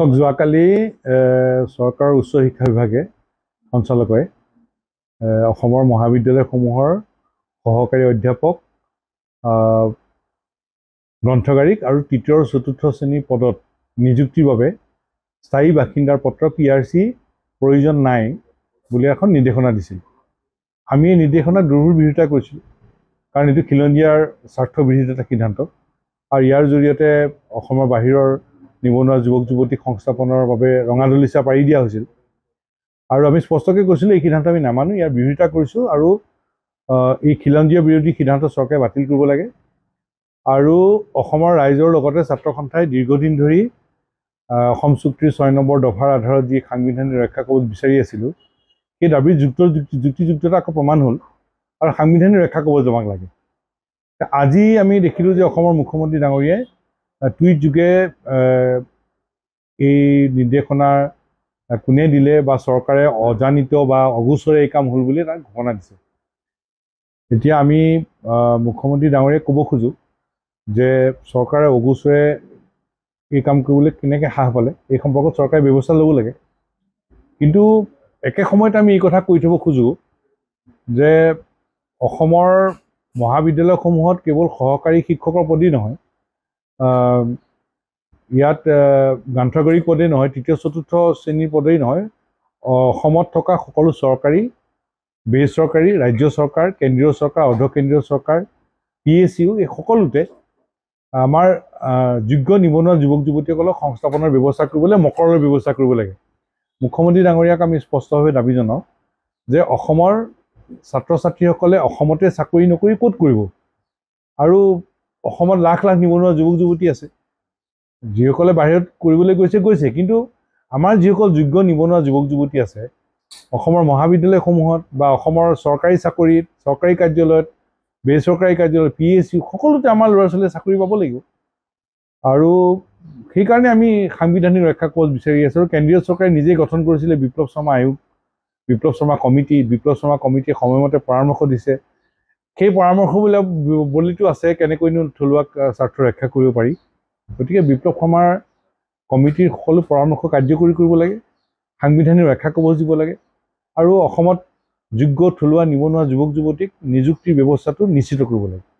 চক যোৱাকালি চৰকাৰৰ উচ্চ শিক্ষা বিভাগে সঞ্চালকে অসমৰ মহাবিদ্যালয়সমূহৰ সহকাৰী অধ্যাপক গ্ৰন্থগাৰীক আৰু তৃতীয় চতুৰ্থ শ্ৰেণী পদত নিযুক্তিৰ বাবে স্থায়ী বাসিন্দাৰ পত্ৰ পি আৰ চি প্ৰয়োজন নাই বুলি এখন নিৰ্দেশনা দিছিল আমি এই নিৰ্দেশনা দূৰ বিৰোধিতা কৰিছিলোঁ কাৰণ এইটো খিলঞ্জীয়াৰ স্বাৰ্থ বিৰোধিতা এটা সিদ্ধান্ত আৰু ইয়াৰ জৰিয়তে অসমৰ বাহিৰৰ নিবনুৱা যুৱক যুৱতীক সংস্থাপনৰ বাবে ৰঙা ৰঙাদলিচা পাৰি দিয়া হৈছিল আৰু আমি স্পষ্টকৈ কৈছিলোঁ এই সিদ্ধান্ত আমি নামানো ইয়াৰ বিৰোধিতা কৰিছোঁ আৰু এই খিলঞ্জীয় বিৰোধী সিদ্ধান্ত চৰকাৰে বাতিল কৰিব লাগে আৰু অসমৰ ৰাইজৰ লগতে ছাত্ৰ সন্থাই দীৰ্ঘদিন ধৰি অসম চুক্তিৰ ছয় নম্বৰ দফাৰ আধাৰত যি সাংবিধানিক ৰক্ষা কবচ বিচাৰি আছিলোঁ সেই দাবীৰ যুক্ত যুক্তি যুক্তিযুক্ততা আকৌ প্ৰমাণ হ'ল আৰু সাংবিধানিক ৰক্ষা কৰিব আমাক লাগে আজি আমি দেখিলোঁ যে অসমৰ মুখ্যমন্ত্ৰী ডাঙৰীয়াই টুইট যোগে এই নিৰ্দেশনা কোনে দিলে বা চৰকাৰে অজানিত বা অগোচৰে এই কাম হ'ল বুলি তাক ঘোষণা দিছে এতিয়া আমি মুখ্যমন্ত্ৰী ডাঙৰীয়াক ক'ব খোজোঁ যে চৰকাৰে অগোচৰে এই কাম কৰিবলৈ কেনেকৈ হ্ৰাস পালে এই সম্পৰ্কত চৰকাৰে ব্যৱস্থা ল'ব লাগে কিন্তু একে সময়তে আমি এই কথা কৈ থ'ব খোজোঁ যে অসমৰ মহাবিদ্যালয়সমূহত কেৱল সহকাৰী শিক্ষকৰ প্ৰতি নহয় ইয়াত গ্ৰন্থগৰী পদেই নহয় তৃতীয় চতুৰ্থ শ্ৰেণীৰ পদেই নহয় অসমত থকা সকলো চৰকাৰী বেচৰকাৰী ৰাজ্য চৰকাৰ কেন্দ্ৰীয় চৰকাৰ অৰ্ধকেন্দ্ৰীয় চৰকাৰ পি এছ ইউ এই সকলোতে আমাৰ যোগ্য নিবনুৱা যুৱক যুৱতীসকলক সংস্থাপনৰ ব্যৱস্থা কৰিবলৈ মকৰৰ ব্যৱস্থা কৰিব লাগে মুখ্যমন্ত্ৰী ডাঙৰীয়াক আমি স্পষ্টভাৱে দাবী জনাওঁ যে অসমৰ ছাত্ৰ ছাত্ৰীসকলে অসমতে চাকৰি নকৰি ক'ত কৰিব আৰু অসমত লাখ লাখ নিবনুৱা যুৱক যুৱতী আছে যিসকলে বাহিৰত কৰিবলৈ গৈছে গৈছে কিন্তু আমাৰ যিসকল যোগ্য নিবনুৱা যুৱক যুৱতী আছে অসমৰ মহাবিদ্যালয়সমূহত বা অসমৰ চৰকাৰী চাকৰিত চৰকাৰী কাৰ্যালয়ত বেচৰকাৰী কাৰ্যালয়ত পি এইচ চি সকলোতে আমাৰ ল'ৰা ছোৱালীয়ে চাকৰি পাব লাগিব আৰু সেইকাৰণে আমি সাংবিধানিক ৰক্ষা কোচ বিচাৰি আছোঁ আৰু কেন্দ্ৰীয় চৰকাৰে নিজে গঠন কৰিছিলে বিপ্লৱ শৰ্মা আয়োগ বিপ্লৱ শৰ্মা কমিটি বিপ্লৱ শৰ্মা কমিটিয়ে সময়মতে পৰামৰ্শ দিছে সেই পৰামৰ্শবিলাক বলিটো আছে কেনেকৈনো থলুৱা স্বাৰ্থ ৰক্ষা কৰিব পাৰি গতিকে বিপ্লৱ শৰ্মাৰ কমিটিৰ সকলো পৰামৰ্শ কাৰ্যকৰী কৰিব লাগে সাংবিধানিক ৰক্ষা কবচ দিব লাগে আৰু অসমত যোগ্য থলুৱা নিবনুৱা যুৱক যুৱতীক নিযুক্তিৰ ব্যৱস্থাটো নিশ্চিত কৰিব লাগে